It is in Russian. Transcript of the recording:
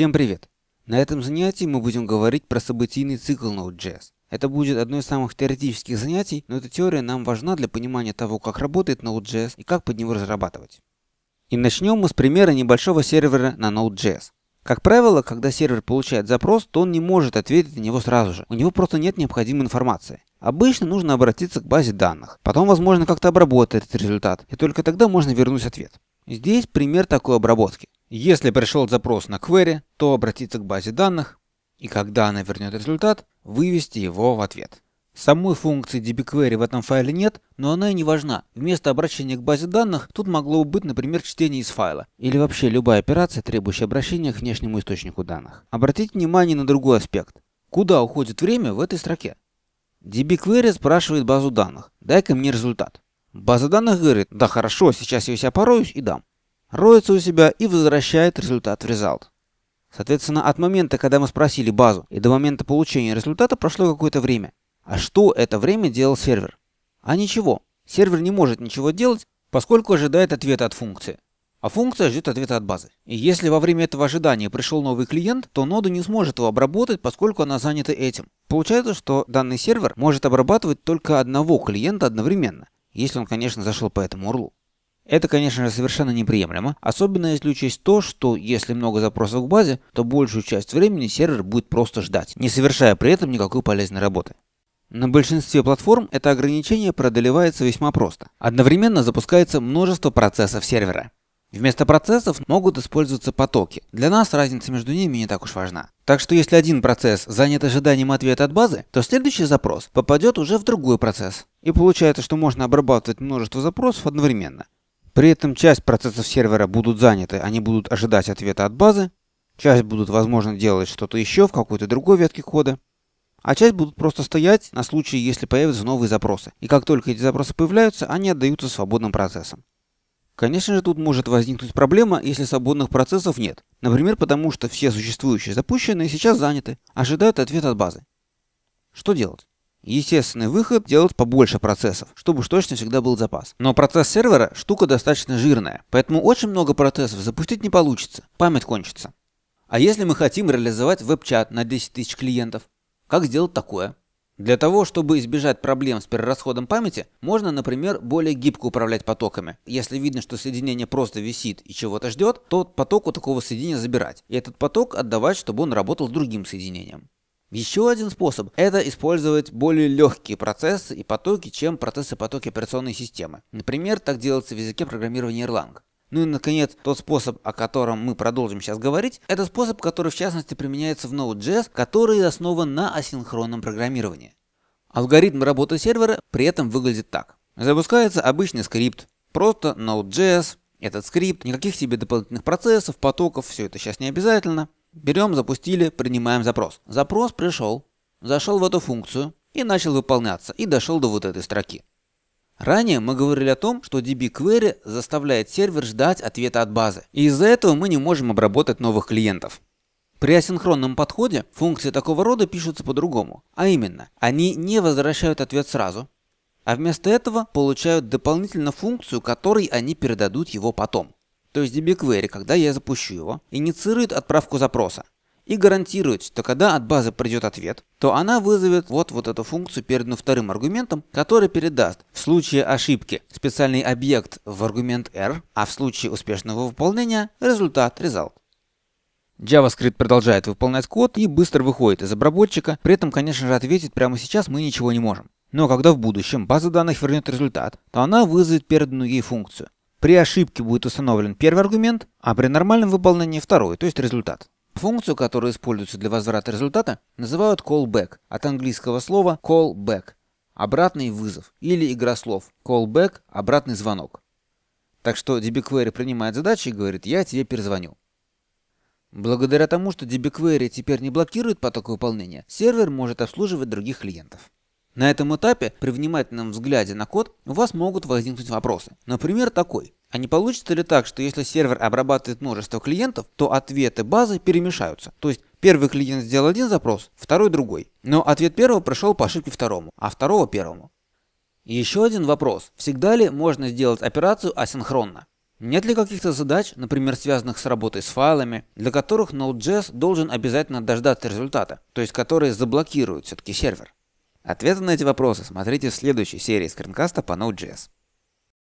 Всем привет! На этом занятии мы будем говорить про событийный цикл Node.js. Это будет одно из самых теоретических занятий, но эта теория нам важна для понимания того, как работает Node.js и как под него разрабатывать. И начнем мы с примера небольшого сервера на Node.js. Как правило, когда сервер получает запрос, то он не может ответить на него сразу же. У него просто нет необходимой информации. Обычно нужно обратиться к базе данных. Потом, возможно, как-то обработать этот результат. И только тогда можно вернуть ответ. Здесь пример такой обработки. Если пришел запрос на query, то обратиться к базе данных и когда она вернет результат, вывести его в ответ. Самой функции dbquery в этом файле нет, но она и не важна. Вместо обращения к базе данных тут могло бы быть, например, чтение из файла или вообще любая операция, требующая обращения к внешнему источнику данных. Обратите внимание на другой аспект. Куда уходит время в этой строке? dbquery спрашивает базу данных: "Дай-ка мне результат". База данных говорит: "Да хорошо, сейчас я себя пороюсь и дам" роется у себя и возвращает результат в result. Соответственно, от момента, когда мы спросили базу, и до момента получения результата прошло какое-то время. А что это время делал сервер? А ничего. Сервер не может ничего делать, поскольку ожидает ответа от функции. А функция ждет ответа от базы. И если во время этого ожидания пришел новый клиент, то нода не сможет его обработать, поскольку она занята этим. Получается, что данный сервер может обрабатывать только одного клиента одновременно, если он, конечно, зашел по этому урлу. Это, конечно же, совершенно неприемлемо, особенно если учесть то, что если много запросов к базе, то большую часть времени сервер будет просто ждать, не совершая при этом никакой полезной работы. На большинстве платформ это ограничение преодолевается весьма просто. Одновременно запускается множество процессов сервера. Вместо процессов могут использоваться потоки. Для нас разница между ними не так уж важна. Так что если один процесс занят ожиданием ответа от базы, то следующий запрос попадет уже в другой процесс. И получается, что можно обрабатывать множество запросов одновременно. При этом часть процессов сервера будут заняты, они будут ожидать ответа от базы, часть будут, возможно, делать что-то еще в какой-то другой ветке кода, а часть будут просто стоять на случай, если появятся новые запросы. И как только эти запросы появляются, они отдаются свободным процессам. Конечно же, тут может возникнуть проблема, если свободных процессов нет. Например, потому что все существующие запущенные сейчас заняты, ожидают ответ от базы. Что делать? Естественный выход – делать побольше процессов, чтобы уж точно всегда был запас. Но процесс сервера – штука достаточно жирная, поэтому очень много процессов запустить не получится, память кончится. А если мы хотим реализовать веб-чат на 10 тысяч клиентов, как сделать такое? Для того, чтобы избежать проблем с перерасходом памяти, можно, например, более гибко управлять потоками. Если видно, что соединение просто висит и чего-то ждет, то поток у такого соединения забирать, и этот поток отдавать, чтобы он работал с другим соединением. Еще один способ – это использовать более легкие процессы и потоки, чем процессы потоки операционной системы. Например, так делается в языке программирования Erlang. Ну и, наконец, тот способ, о котором мы продолжим сейчас говорить, это способ, который в частности применяется в Node.js, который основан на асинхронном программировании. Алгоритм работы сервера при этом выглядит так. Запускается обычный скрипт, просто Node.js, этот скрипт, никаких себе дополнительных процессов, потоков, все это сейчас не обязательно. Берем, запустили, принимаем запрос. Запрос пришел, зашел в эту функцию и начал выполняться, и дошел до вот этой строки. Ранее мы говорили о том, что DB-query заставляет сервер ждать ответа от базы, и из-за этого мы не можем обработать новых клиентов. При асинхронном подходе функции такого рода пишутся по-другому, а именно, они не возвращают ответ сразу, а вместо этого получают дополнительно функцию, которой они передадут его потом то есть DB когда я запущу его, инициирует отправку запроса и гарантирует, что когда от базы придет ответ, то она вызовет вот вот эту функцию, переданную вторым аргументом, который передаст в случае ошибки специальный объект в аргумент R, а в случае успешного выполнения результат result. JavaScript продолжает выполнять код и быстро выходит из обработчика, при этом, конечно же, ответить прямо сейчас мы ничего не можем. Но когда в будущем база данных вернет результат, то она вызовет переданную ей функцию. При ошибке будет установлен первый аргумент, а при нормальном выполнении второй, то есть результат. Функцию, которая используется для возврата результата, называют callback, от английского слова callback – обратный вызов, или игра слов callback – обратный звонок. Так что DBQuery принимает задачи и говорит «я тебе перезвоню». Благодаря тому, что DBQuery теперь не блокирует поток выполнения, сервер может обслуживать других клиентов. На этом этапе при внимательном взгляде на код у вас могут возникнуть вопросы. Например, такой. А не получится ли так, что если сервер обрабатывает множество клиентов, то ответы базы перемешаются? То есть первый клиент сделал один запрос, второй другой. Но ответ первого пришел по ошибке второму, а второго первому. Еще один вопрос. Всегда ли можно сделать операцию асинхронно? Нет ли каких-то задач, например, связанных с работой с файлами, для которых Node.js должен обязательно дождаться результата, то есть которые заблокируют все-таки сервер? Ответы на эти вопросы смотрите в следующей серии скринкаста по Node.js.